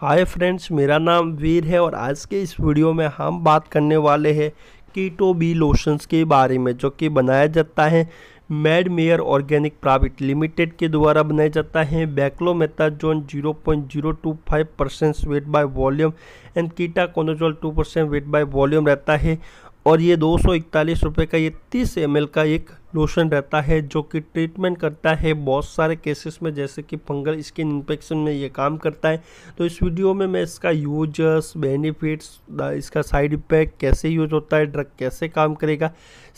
hi friends मेरा नाम वीर है और आज के इस वीडियो में हम बात करने वाले हैं कीटो बी लोशंस के बारे में जो कि बनाया जाता है Med Mayer organic private limited के द्वारा बनाया जाता है beclomethasone 0.025 percent weight by volume and conazole 2 percent weight by volume रहता है और ये दो सौ इकतालीस रुपये का ये तीस एम का एक लोशन रहता है जो कि ट्रीटमेंट करता है बहुत सारे केसेस में जैसे कि फंगल स्किन इन्फेक्शन में ये काम करता है तो इस वीडियो में मैं इसका यूजर्स बेनिफिट्स इसका साइड इफेक्ट कैसे यूज होता है ड्रग कैसे काम करेगा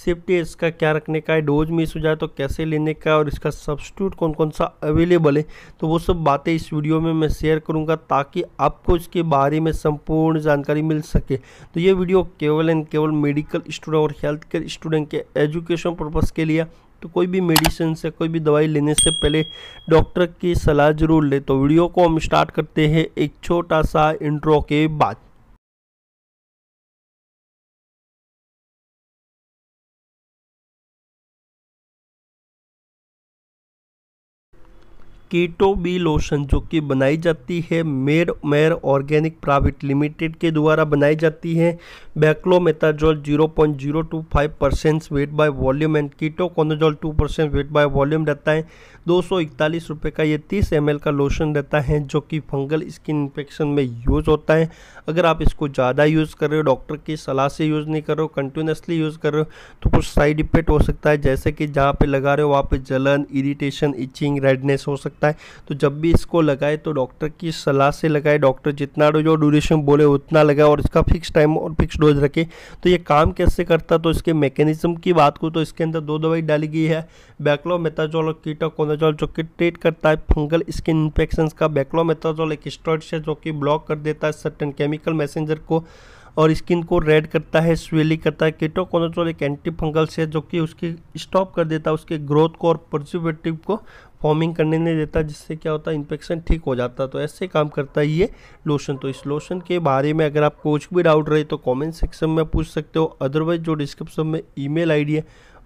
सेफ्टी इसका क्या रखने का है डोज मिस हो जाए तो कैसे लेने का और इसका सब्सिट्यूट कौन कौन सा अवेलेबल है तो वो सब बातें इस वीडियो में मैं शेयर करूँगा ताकि आपको इसके बारे में संपूर्ण जानकारी मिल सके तो ये वीडियो केवल एंड केवल मेडिकल स्टूडेंट और हेल्थ केयर स्टूडेंट के एजुकेशन पर्पज़ के लिए तो कोई भी मेडिसिन से कोई भी दवाई लेने से पहले डॉक्टर की सलाह ज़रूर ले तो वीडियो को हम स्टार्ट करते हैं एक छोटा सा इंट्रो के बाद कीटो बी लोशन जो कि बनाई जाती है मेड मेर ऑर्गेनिक प्राइवेट लिमिटेड के द्वारा बनाई जाती है beclomethasone 0.025 percent weight by volume and ketoconazole two percent weight by volume रहता है दो रुपये का ये 30 एम का लोशन रहता है जो कि फंगल स्किन इन्फेक्शन में यूज़ होता है अगर आप इसको ज़्यादा यूज़ कर रहे हो डॉक्टर की सलाह से यूज़ नहीं कर रहे हो कंटिन्यूसली यूज़ कर रहे हो तो कुछ साइड इफेक्ट हो सकता है जैसे कि जहाँ पे लगा रहे हो वहाँ पे जलन इरिटेशन इचिंग रेडनेस हो सकता सकता है तो जब भी इसको लगाए तो डॉक्टर की सलाह से लगाए डॉक्टर जितना जो ड्यूरेशन बोले उतना लगाए और इसका फिक्स टाइम और फिक्स डोज रखे तो ये काम कैसे करता तो इसके मैकेनिज्म की बात को तो इसके अंदर दो दवाई डाली गई है मेथाजोल और कीटोकोनाजोल जो कि ट्रीट करता है फंगल स्किन इन्फेक्शन का मेथाजोल एक स्टॉइड है जो कि ब्लॉक कर देता है सर्टन केमिकल मैसेंजर को और स्किन को रेड करता है स्वेली करता है कीटोकोनाजोल एक एंटी फंगल्स है जो कि उसकी स्टॉप कर देता है उसके ग्रोथ को और प्रजर्वेटिव को फॉर्मिंग करने नहीं देता जिससे क्या होता है इन्फेक्शन ठीक हो जाता है तो ऐसे काम करता है ये लोशन तो इस लोशन के बारे में अगर आप कुछ भी डाउट रहे तो कमेंट सेक्शन में पूछ सकते हो अदरवाइज जो डिस्क्रिप्शन में ईमेल आईडी है